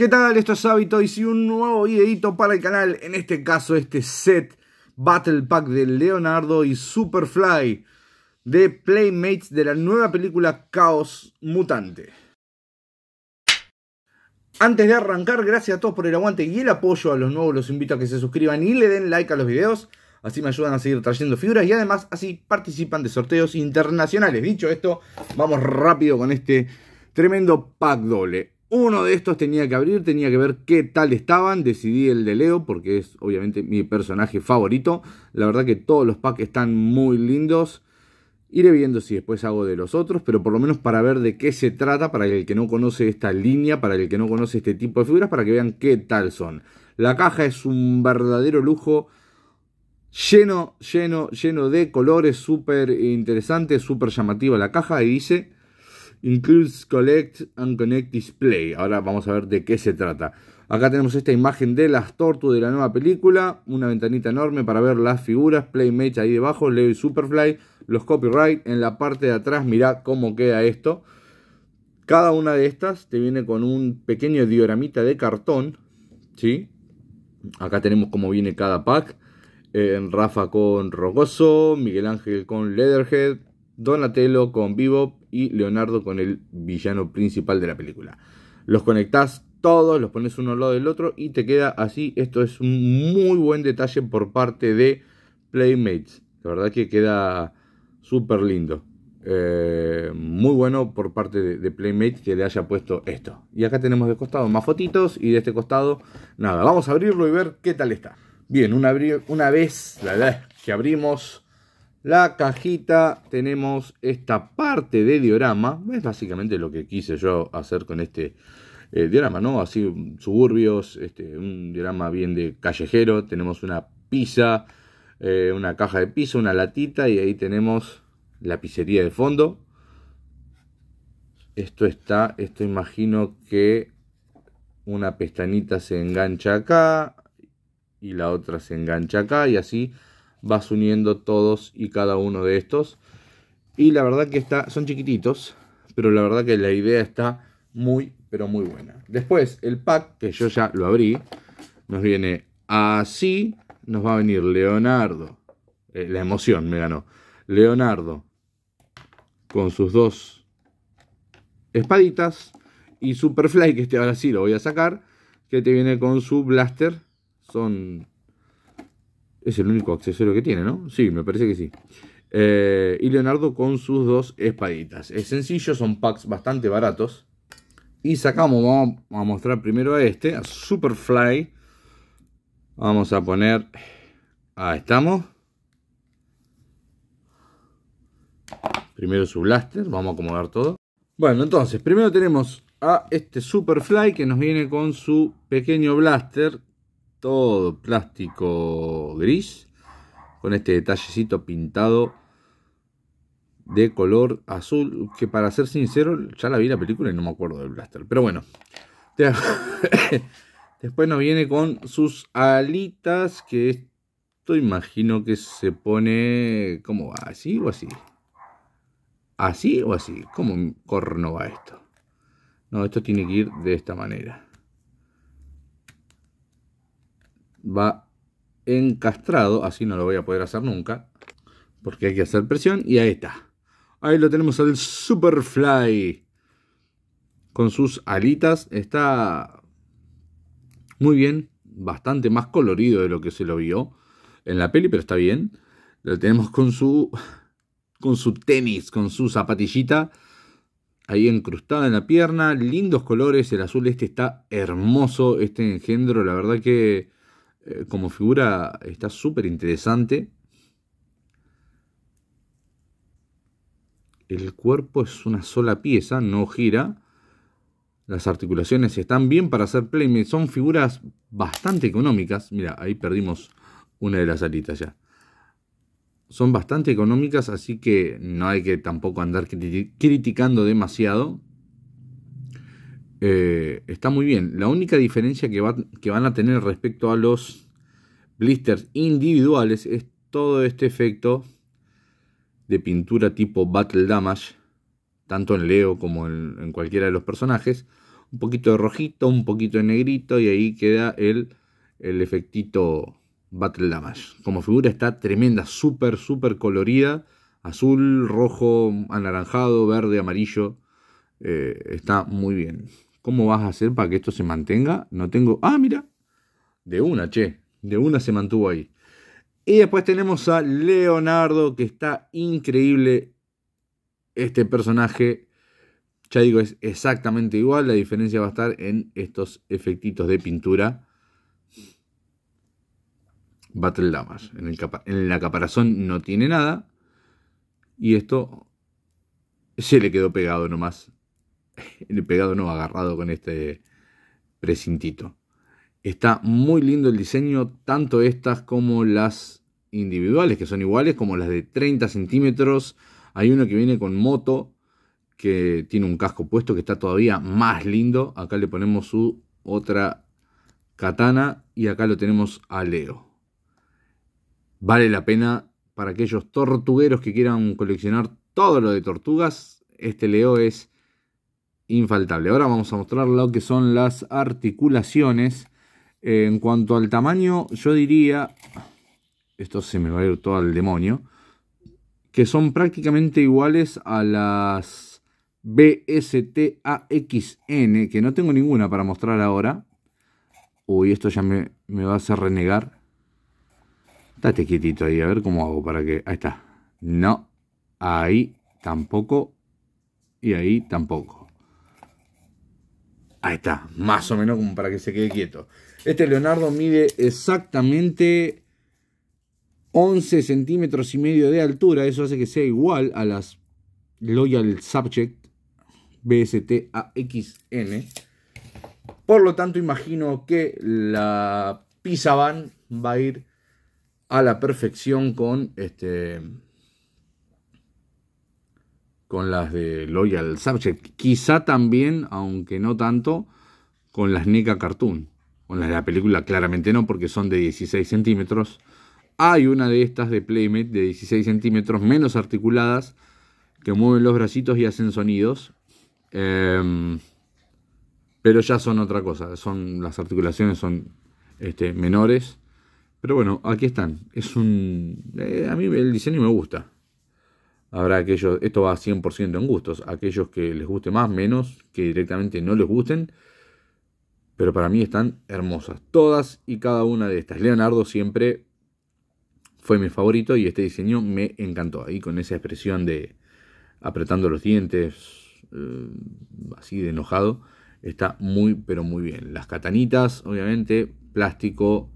¿Qué tal? Esto es Hábitos y un nuevo videito para el canal. En este caso, este set Battle Pack de Leonardo y Superfly de Playmates de la nueva película Caos Mutante. Antes de arrancar, gracias a todos por el aguante y el apoyo a los nuevos. Los invito a que se suscriban y le den like a los videos. Así me ayudan a seguir trayendo figuras y además así participan de sorteos internacionales. Dicho esto, vamos rápido con este tremendo pack doble. Uno de estos tenía que abrir, tenía que ver qué tal estaban. Decidí el de Leo porque es obviamente mi personaje favorito. La verdad que todos los packs están muy lindos. Iré viendo si después hago de los otros, pero por lo menos para ver de qué se trata, para el que no conoce esta línea, para el que no conoce este tipo de figuras, para que vean qué tal son. La caja es un verdadero lujo, lleno, lleno, lleno de colores, súper interesante, súper llamativa la caja y dice includes collect and connect display. Ahora vamos a ver de qué se trata. Acá tenemos esta imagen de las tortugas de la nueva película, una ventanita enorme para ver las figuras, Playmate ahí debajo, Leo y Superfly, los copyright, en la parte de atrás mirá cómo queda esto. Cada una de estas te viene con un pequeño dioramita de cartón, ¿sí? Acá tenemos cómo viene cada pack. Eh, Rafa con Rogoso Miguel Ángel con Leatherhead, Donatello con Vivo, y Leonardo con el villano principal de la película. Los conectás todos, los pones uno al lado del otro y te queda así. Esto es un muy buen detalle por parte de Playmates. La verdad que queda súper lindo. Eh, muy bueno por parte de, Playmates que le haya puesto esto. Y acá tenemos de costado más fotitos y de este costado nada. Vamos a abrirlo y ver qué tal está. Bien, una, una vez la verdad, que abrimos la cajita tenemos esta parte de diorama, es básicamente lo que quise yo hacer con este eh, diorama, ¿no? Así suburbios, este, un diorama bien de callejero, tenemos una pizza, eh, una caja de piso, una latita y ahí tenemos la pizzería de fondo. Esto está, esto imagino que una pestañita se engancha acá y la otra se engancha acá y así vas uniendo todos y cada uno de estos. Y la verdad que está, son chiquititos, pero la verdad que la idea está muy, pero muy buena. Después, el pack, que yo ya lo abrí, nos viene así, nos va a venir Leonardo. Eh, la emoción me ganó. Leonardo, con sus dos espaditas, y Superfly, que este ahora sí lo voy a sacar, que te viene con su blaster. Son es el único accesorio que tiene, ¿no? Sí, me parece que sí. Eh, y Leonardo con sus dos espaditas. Es sencillo, son packs bastante baratos. Y sacamos, vamos a mostrar primero a este, a Superfly. Vamos a poner... Ahí estamos. Primero su blaster, vamos a acomodar todo. Bueno, entonces, primero tenemos a este Superfly que nos viene con su pequeño blaster todo plástico gris con este detallecito pintado de color azul que para ser sincero ya la vi la película y no me acuerdo del blaster pero bueno después nos viene con sus alitas que esto imagino que se pone como así o así así o así como corno va esto no esto tiene que ir de esta manera va encastrado, así no lo voy a poder hacer nunca, porque hay que hacer presión y ahí está. Ahí lo tenemos al Superfly con sus alitas, está muy bien, bastante más colorido de lo que se lo vio en la peli, pero está bien. Lo tenemos con su con su tenis, con su zapatillita ahí encrustada en la pierna, lindos colores, el azul este está hermoso, este engendro, la verdad que eh, como figura está súper interesante. El cuerpo es una sola pieza, no gira. Las articulaciones están bien para hacer play Son figuras bastante económicas. Mira, ahí perdimos una de las alitas ya. Son bastante económicas, así que no hay que tampoco andar criticando demasiado. Eh, está muy bien. La única diferencia que, van a tener respecto a los blisters individuales es todo este efecto de pintura tipo Battle Damage, tanto en Leo como en, cualquiera de los personajes. Un poquito de rojito, un poquito de negrito y ahí queda el, el efectito Battle Damage. Como figura está tremenda, súper, súper colorida. Azul, rojo, anaranjado, verde, amarillo. Eh, está muy bien. ¿Cómo vas a hacer para que esto se mantenga? No tengo... Ah, mira. De una, che. De una se mantuvo ahí. Y después tenemos a Leonardo, que está increíble. Este personaje, ya digo, es exactamente igual. La diferencia va a estar en estos efectitos de pintura. Battle Damage. En, el en la caparazón no tiene nada. Y esto se le quedó pegado nomás El pegado no, agarrado con este precintito. Está muy lindo el diseño, tanto estas como las individuales, que son iguales, como las de 30 centímetros. Hay uno que viene con moto, que tiene un casco puesto, que está todavía más lindo. Acá le ponemos su otra katana y acá lo tenemos a Leo. Vale la pena para aquellos tortugueros que quieran coleccionar todo lo de tortugas. Este Leo es infaltable. Ahora vamos a mostrar lo que son las articulaciones. En cuanto al tamaño, yo diría, esto se me va a ir todo al demonio, que son prácticamente iguales a las BSTAXN, que no tengo ninguna para mostrar ahora. Uy, esto ya me, me va a hacer renegar. Date quietito ahí, a ver cómo hago para que... Ahí está. No, ahí tampoco y ahí tampoco. Ahí está, más o menos como para que se quede quieto. Este Leonardo mide exactamente 11 centímetros y medio de altura. Eso hace que sea igual a las Loyal Subject BST AXN. Por lo tanto, imagino que la Pizza Van va a ir a la perfección con este con las de Loyal Subject, quizá también, aunque no tanto, con las NECA Cartoon. Con las de la película claramente no, porque son de 16 centímetros. Hay una de estas de Playmate de 16 centímetros menos articuladas, que mueven los bracitos y hacen sonidos. Em, pero ya son otra cosa, son, las articulaciones son este, menores. Pero bueno, aquí están. Es un. Eh, a mí el diseño me gusta. Habrá aquellos, esto va 100% en gustos, aquellos que les guste más, menos, que directamente no les gusten, pero para mí están hermosas, todas y cada una de estas. Leonardo siempre fue mi favorito y este diseño me encantó, ahí con esa expresión de apretando los dientes, eh, así de enojado, está muy, pero muy bien. Las catanitas, obviamente, plástico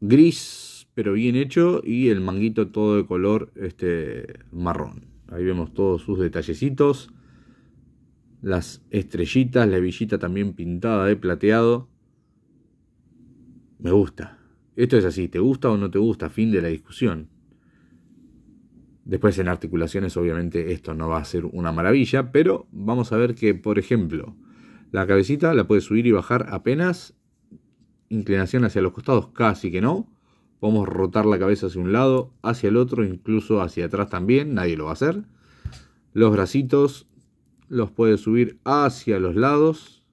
gris pero bien hecho y el manguito todo de color este, marrón. Ahí vemos todos sus detallecitos, las estrellitas, la hebillita también pintada de plateado. Me gusta. Esto es así, ¿te gusta o no te gusta? Fin de la discusión. Después en articulaciones obviamente esto no va a ser una maravilla, pero vamos a ver que, por ejemplo, la cabecita la puedes subir y bajar apenas, inclinación hacia los costados casi que no, Podemos rotar la cabeza hacia un lado, hacia el otro, incluso hacia atrás también, nadie lo va a hacer. Los bracitos los puede subir hacia los lados,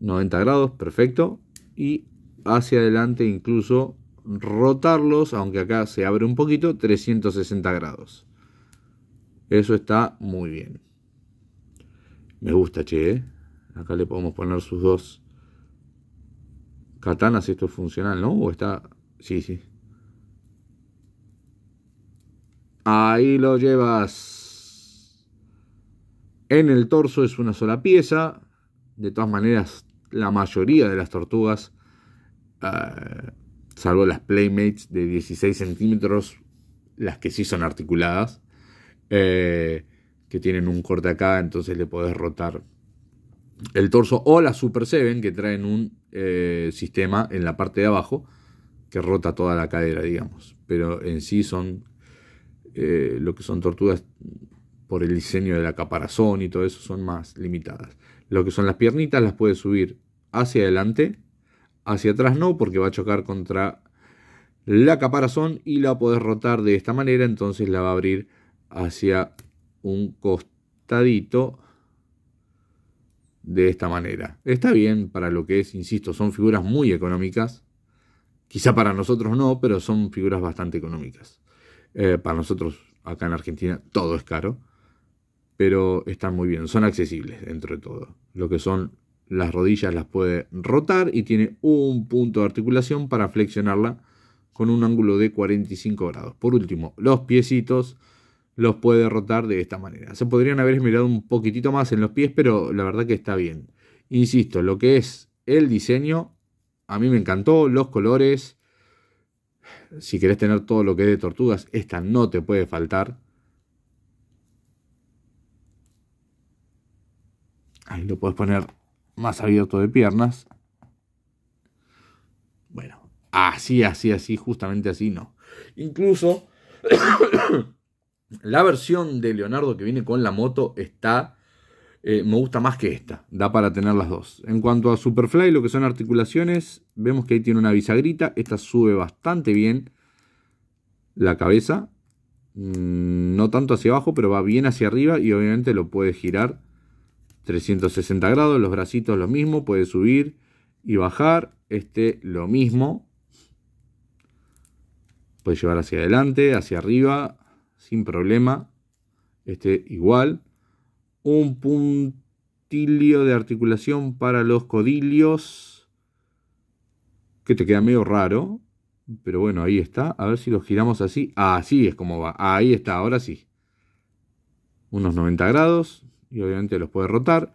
90 grados, perfecto. Y hacia adelante incluso rotarlos, aunque acá se abre un poquito, 360 grados. Eso está muy bien. Me gusta, che. ¿eh? Acá le podemos poner sus dos Katana si esto es funcional, ¿no? O está... Sí, sí. Ahí lo llevas. En el torso es una sola pieza. De todas maneras, la mayoría de las tortugas, eh, salvo las Playmates de 16 centímetros, las que sí son articuladas, eh, que tienen un corte acá, entonces le podés rotar el torso o la Super seven que traen un eh, sistema en la parte de abajo que rota toda la cadera, digamos. Pero en sí son eh, lo que son tortugas por el diseño de la caparazón y todo eso son más limitadas. Lo que son las piernitas las puedes subir hacia adelante, hacia atrás no, porque va a chocar contra la caparazón y la podés rotar de esta manera, entonces la va a abrir hacia un costadito de esta manera. Está bien para lo que es, insisto, son figuras muy económicas. Quizá para nosotros no, pero son figuras bastante económicas. Eh, para nosotros acá en Argentina todo es caro, pero están muy bien, son accesibles dentro de todo. Lo que son las rodillas las puede rotar y tiene un punto de articulación para flexionarla con un ángulo de 45 grados. Por último, los piecitos los puede derrotar de esta manera. Se podrían haber mirado un poquitito más en los pies, pero la verdad que está bien. Insisto, lo que es el diseño, a mí me encantó, los colores. Si querés tener todo lo que es de tortugas, esta no te puede faltar. Ahí lo puedes poner más abierto de piernas. Bueno, así, así, así, justamente así no. Incluso la versión de Leonardo que viene con la moto está, eh, me gusta más que esta, da para tener las dos. En cuanto a Superfly, lo que son articulaciones, vemos que ahí tiene una bisagrita, esta sube bastante bien la cabeza, mm, no tanto hacia abajo, pero va bien hacia arriba y obviamente lo puede girar 360 grados, los bracitos lo mismo, puede subir y bajar, este lo mismo, puede llevar hacia adelante, hacia arriba, sin problema. Este igual. Un puntilio de articulación para los codilios. Que te queda medio raro. Pero bueno, ahí está. A ver si lo giramos así. Así ah, es como va. Ah, ahí está, ahora sí. Unos 90 grados. Y obviamente los puede rotar.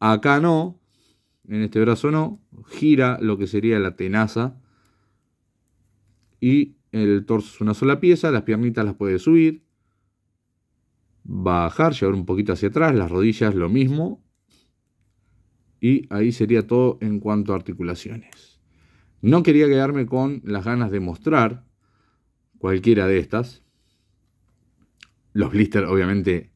Acá no. En este brazo no. Gira lo que sería la tenaza. Y el torso es una sola pieza, las piernitas las puede subir, bajar, llevar un poquito hacia atrás, las rodillas lo mismo. Y ahí sería todo en cuanto a articulaciones. No quería quedarme con las ganas de mostrar cualquiera de estas. Los blisters obviamente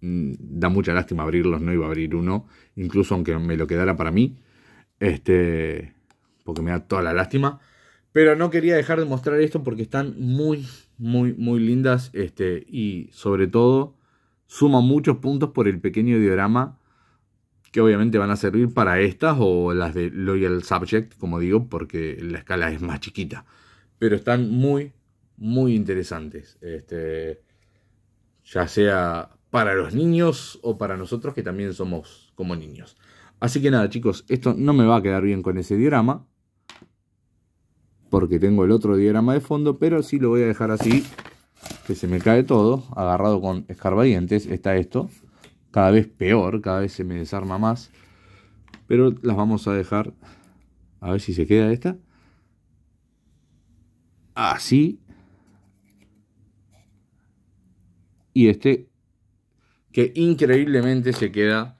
mm, da mucha lástima abrirlos, no iba a abrir uno, incluso aunque me lo quedara para mí. Este, porque me da toda la lástima. Pero no quería dejar de mostrar esto porque están muy, muy, muy lindas. Este, y sobre todo, suman muchos puntos por el pequeño diorama. Que obviamente van a servir para estas o las de Loyal Subject, como digo, porque la escala es más chiquita. Pero están muy, muy interesantes. Este, ya sea para los niños o para nosotros que también somos como niños. Así que nada, chicos, esto no me va a quedar bien con ese diorama porque tengo el otro diagrama de fondo, pero sí lo voy a dejar así, que se me cae todo, agarrado con escarbadientes, está esto, cada vez peor, cada vez se me desarma más, pero las vamos a dejar, a ver si se queda esta, así, y este que increíblemente se queda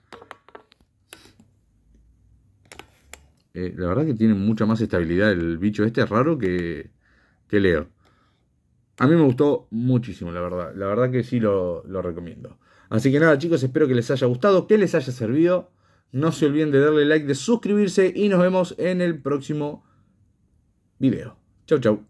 Eh, la verdad que tiene mucha más estabilidad el bicho este raro que, que Leo. A mí me gustó muchísimo, la verdad. La verdad que sí lo, lo recomiendo. Así que nada, chicos, espero que les haya gustado, que les haya servido. No se olviden de darle like, de suscribirse y nos vemos en el próximo video. Chau, chau.